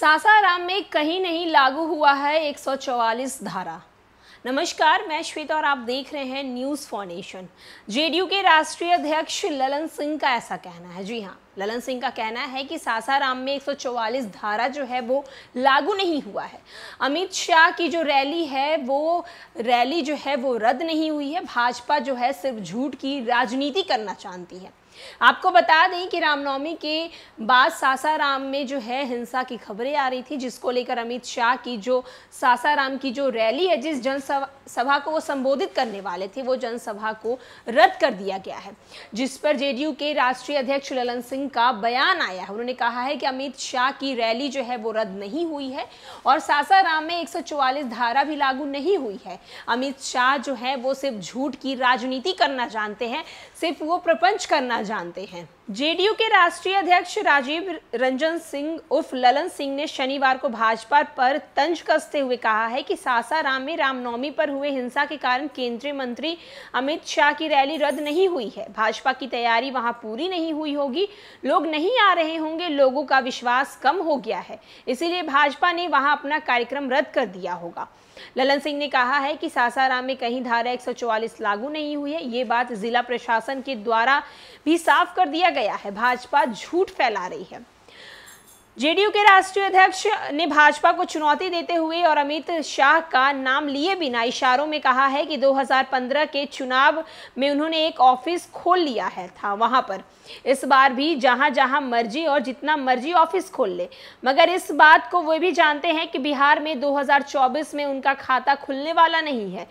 सासाराम में कहीं नहीं लागू हुआ है 144 धारा नमस्कार मैं श्वेता और आप देख रहे हैं न्यूज़ फाउंडेशन जेडीयू के राष्ट्रीय अध्यक्ष ललन सिंह का ऐसा कहना है जी हाँ ललन सिंह का कहना है कि सासाराम में 144 धारा जो है वो लागू नहीं हुआ है अमित शाह की जो रैली है वो रैली जो है वो रद्द नहीं हुई है भाजपा जो है सिर्फ झूठ की राजनीति करना चाहती है आपको बता दें कि रामनवमी के बाद सासाराम में जो है हिंसा की खबरें आ रही थी जिसको लेकर अमित शाह की जो सासाराम की जो रैली है जिस जनसभा को वो संबोधित करने वाले थे वो जनसभा को रद्द कर दिया गया है जिस पर जेडीयू के राष्ट्रीय अध्यक्ष ललन सिंह का बयान आया है उन्होंने कहा है कि अमित शाह की रैली जो है वो रद्द नहीं हुई है और सासाराम में एक धारा भी लागू नहीं हुई है अमित शाह जो है वो सिर्फ झूठ की राजनीति करना जानते हैं सिर्फ वो प्रपंच करना जानते हैं जेडीयू के राष्ट्रीय अध्यक्ष राजीव रंजन सिंह उर्फ ललन सिंह ने शनिवार को भाजपा पर तंज कसते हुए कहा है कि सासाराम में रामनवमी पर हुए हिंसा के कारण केंद्रीय मंत्री अमित शाह की रैली रद्द नहीं हुई है भाजपा की तैयारी वहां पूरी नहीं हुई होगी लोग नहीं आ रहे होंगे लोगों का विश्वास कम हो गया है इसीलिए भाजपा ने वहां अपना कार्यक्रम रद्द कर दिया होगा ललन सिंह ने कहा है कि सासाराम में कहीं धारा एक लागू नहीं हुई है ये बात जिला प्रशासन के द्वारा भी साफ कर दिया गया है भाजपा झूठ फैला रही है जेडीयू के राष्ट्रीय अध्यक्ष ने भाजपा को चुनौती देते हुए और अमित शाह का नाम लिए बिना इशारों में कहा है कि 2015 के चुनाव में उन्होंने एक ऑफिस खोल लिया है था वहां पर इस बार भी जहां जहां मर्जी और जितना मर्जी ऑफिस खोल ले मगर इस बात को वे भी जानते हैं कि बिहार में 2024 में उनका खाता खुलने वाला नहीं है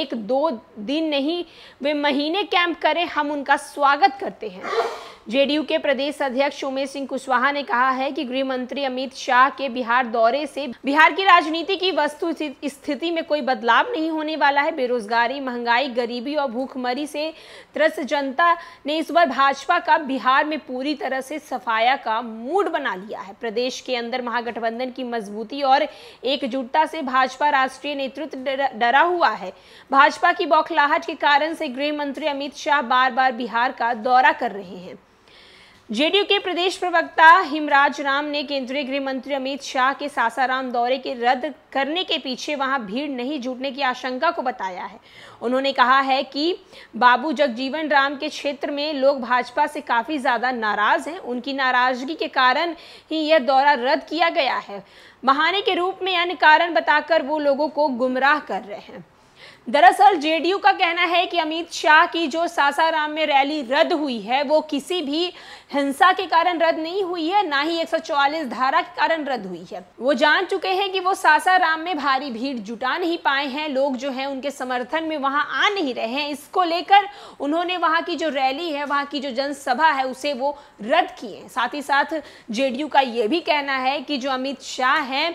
एक दो दिन नहीं वे महीने कैंप करें हम उनका स्वागत करते हैं जेडीयू के प्रदेश अध्यक्ष उमेश सिंह कुशवाहा ने कहा है कि गृह मंत्री अमित शाह के बिहार दौरे से बिहार की राजनीति की वस्तु स्थिति में कोई बदलाव नहीं होने वाला है बेरोजगारी महंगाई गरीबी और भूखमरी से त्रस्त जनता ने इस बार भाजपा का बिहार में पूरी तरह से सफाया का मूड बना लिया है प्रदेश के अंदर महागठबंधन की मजबूती और एकजुटता से भाजपा राष्ट्रीय नेतृत्व डरा हुआ है भाजपा की बौखलाहट के कारण से गृह मंत्री अमित शाह बार बार बिहार का दौरा कर रहे हैं जेडीयू के प्रदेश प्रवक्ता हिमराज राम ने केंद्रीय गृह मंत्री अमित शाह के सासाराम दौरे के रद्द करने के पीछे वहां भीड़ नहीं जुटने की आशंका को बताया है उन्होंने कहा है कि बाबू जगजीवन राम के क्षेत्र में लोग भाजपा से काफ़ी ज़्यादा नाराज़ हैं उनकी नाराज़गी के कारण ही यह दौरा रद्द किया गया है बहाने के रूप में अन्य कारण बताकर वो लोगों को गुमराह कर रहे हैं दरअसल जेडीयू का कहना है कि अमित शाह की जो सासाराम में रैली रद्द हुई है वो किसी भी हिंसा के कारण रद्द नहीं हुई है ना ही 144 धारा के कारण रद्द हुई है वो जान चुके हैं कि वो सासाराम में भारी भीड़ जुटा नहीं पाए हैं लोग जो है उनके समर्थन में वहां आ नहीं रहे हैं इसको लेकर उन्होंने वहां की जो रैली है वहाँ की जो जनसभा है उसे वो रद्द किए साथ ही साथ जेडीयू का ये भी कहना है कि जो अमित शाह है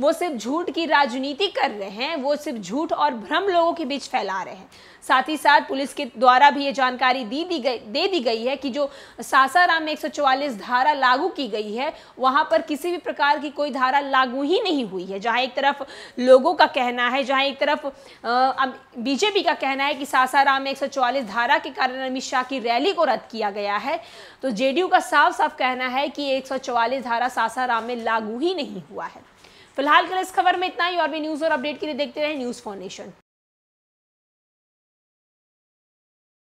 वो सिर्फ झूठ की राजनीति कर रहे हैं वो सिर्फ झूठ और भ्रम लोगों के बीच फैला रहे हैं साथ ही साथ पुलिस के द्वारा भी ये जानकारी दी दी गई दे दी गई है कि जो सासाराम कलाम में 144 धारा लागू की गई है वहां पर किसी भी प्रकार की कोई धारा लागू ही नहीं हुई है जहां एक तरफ लोगों का कहना है जहां एक तरफ बीजेपी का कहना है कि सासाराम में 144 धारा के कारण अमित शाह की रैली को रद्द किया गया है तो जेडीयू का साफ साफ कहना है कि एक धारा सासाराम में लागू ही नहीं हुआ है फिलहाल के लिए इस खबर में इतना ही और भी न्यूज़ और अपडेट के लिए देखते रहे न्यूज़ फाउंडेशन